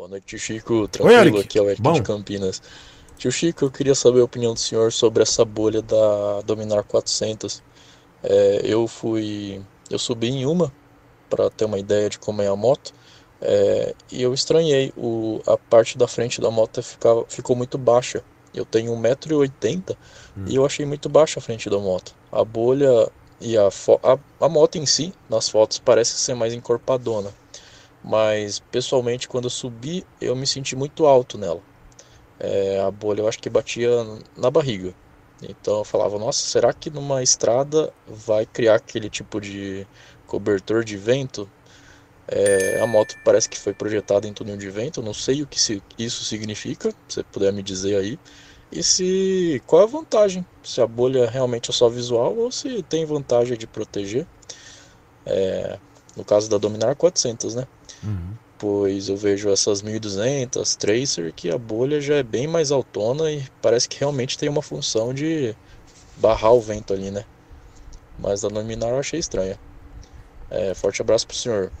Boa noite, Chico. Tranquilo, Oi, aqui é o Eric Bom. de Campinas. Tio Chico, eu queria saber a opinião do senhor sobre essa bolha da Dominar 400. É, eu fui, eu subi em uma para ter uma ideia de como é a moto é, e eu estranhei o, a parte da frente da moto ficou muito baixa. Eu tenho 1,80m hum. e eu achei muito baixa a frente da moto. A bolha e a, a, a moto em si, nas fotos, parece ser mais encorpadona mas pessoalmente quando eu subi eu me senti muito alto nela. É, a bolha eu acho que batia na barriga. Então eu falava, nossa, será que numa estrada vai criar aquele tipo de cobertor de vento? É, a moto parece que foi projetada em túnel de vento, não sei o que isso significa, se você puder me dizer aí. E se qual é a vantagem? Se a bolha realmente é só visual ou se tem vantagem de proteger? É, no caso da Dominar, 400, né? Uhum. Pois eu vejo essas 1200, Tracer, que a bolha já é bem mais autona e parece que realmente tem uma função de barrar o vento ali, né? Mas a Dominar eu achei estranha. É, forte abraço pro senhor.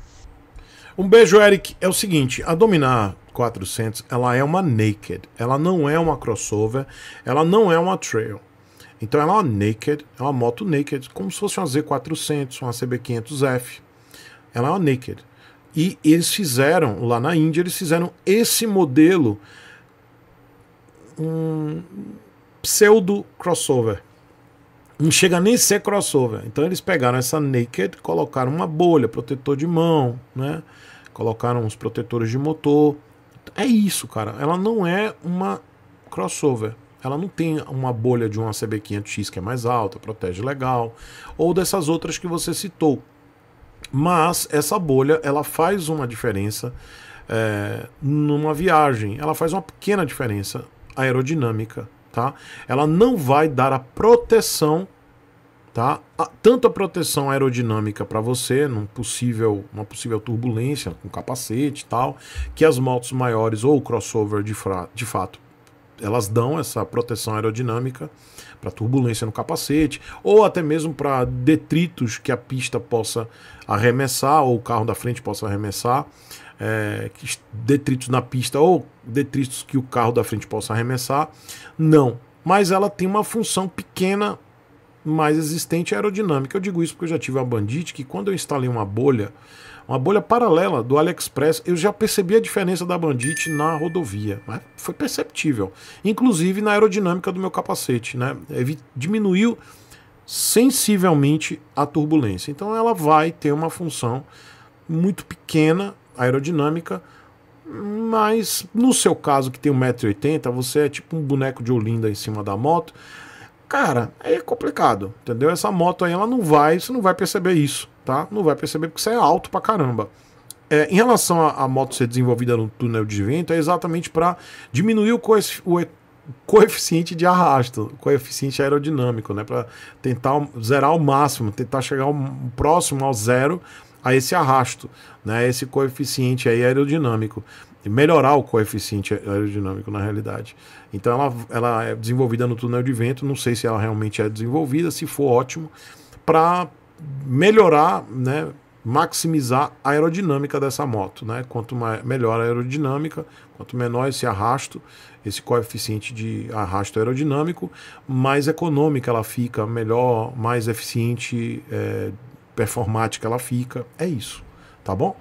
Um beijo, Eric. É o seguinte, a Dominar 400, ela é uma naked, ela não é uma crossover, ela não é uma trail. Então ela é uma naked, é uma moto naked, como se fosse uma Z400, uma CB500F. Ela é uma naked. E eles fizeram, lá na Índia, eles fizeram esse modelo um pseudo crossover. Não chega nem a ser crossover. Então eles pegaram essa naked, colocaram uma bolha, protetor de mão, né? Colocaram os protetores de motor. É isso, cara. Ela não é uma crossover. Ela não tem uma bolha de uma CB500X que é mais alta, protege legal, ou dessas outras que você citou. Mas essa bolha ela faz uma diferença é, numa viagem. Ela faz uma pequena diferença aerodinâmica, tá? Ela não vai dar a proteção, tá? A, tanto a proteção aerodinâmica para você, num possível, uma possível turbulência com capacete e tal, que as motos maiores ou crossover de, fra, de fato elas dão essa proteção aerodinâmica para turbulência no capacete ou até mesmo para detritos que a pista possa arremessar ou o carro da frente possa arremessar. É, detritos na pista ou detritos que o carro da frente possa arremessar, não. Mas ela tem uma função pequena mais existente aerodinâmica. Eu digo isso porque eu já tive uma bandite que quando eu instalei uma bolha uma bolha paralela do AliExpress, eu já percebi a diferença da Bandit na rodovia. Né? Foi perceptível. Inclusive na aerodinâmica do meu capacete. Né? Diminuiu sensivelmente a turbulência. Então ela vai ter uma função muito pequena, aerodinâmica, mas no seu caso que tem 1,80m, você é tipo um boneco de Olinda em cima da moto. Cara, é complicado, entendeu? Essa moto aí ela não vai, você não vai perceber isso tá? Não vai perceber porque isso é alto pra caramba. É, em relação à moto ser desenvolvida no túnel de vento, é exatamente para diminuir o, coef o coeficiente de arrasto, coeficiente aerodinâmico, né? Para tentar zerar ao máximo, tentar chegar ao, próximo ao zero a esse arrasto, né? Esse coeficiente aí aerodinâmico. Melhorar o coeficiente aerodinâmico na realidade. Então ela, ela é desenvolvida no túnel de vento. Não sei se ela realmente é desenvolvida, se for ótimo, para melhorar, né, maximizar a aerodinâmica dessa moto. Né? Quanto mais, melhor a aerodinâmica, quanto menor esse arrasto, esse coeficiente de arrasto aerodinâmico, mais econômica ela fica, melhor, mais eficiente, é, performática ela fica. É isso tá bom?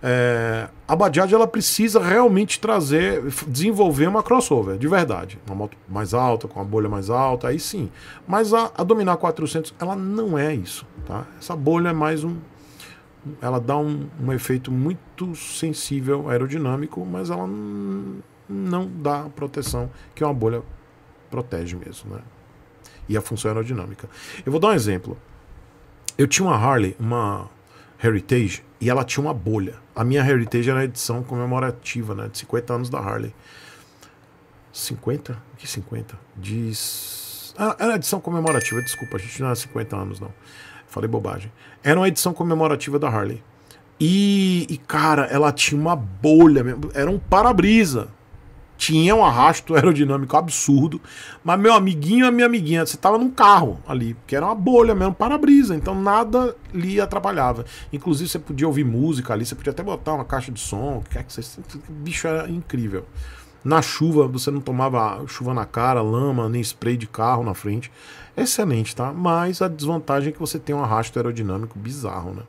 É, a Bajaj ela precisa realmente trazer, desenvolver uma crossover, de verdade. Uma moto mais alta, com uma bolha mais alta, aí sim. Mas a, a Dominar 400, ela não é isso, tá? Essa bolha é mais um... Ela dá um, um efeito muito sensível aerodinâmico, mas ela não dá a proteção que uma bolha protege mesmo, né? E a função é aerodinâmica. Eu vou dar um exemplo. Eu tinha uma Harley, uma Heritage e ela tinha uma bolha. A minha Heritage era a edição comemorativa, né? De 50 anos da Harley. 50? Que 50? De. Ah, era a edição comemorativa, desculpa, a gente não era 50 anos, não. Falei bobagem. Era uma edição comemorativa da Harley. E, e cara, ela tinha uma bolha mesmo. Era um para-brisa tinha um arrasto aerodinâmico absurdo, mas meu amiguinho e minha amiguinha, você tava num carro ali, que era uma bolha mesmo, para-brisa, então nada lhe atrapalhava. Inclusive você podia ouvir música ali, você podia até botar uma caixa de som, que é que você... bicho era incrível. Na chuva, você não tomava chuva na cara, lama, nem spray de carro na frente. Excelente, tá? Mas a desvantagem é que você tem um arrasto aerodinâmico bizarro, né?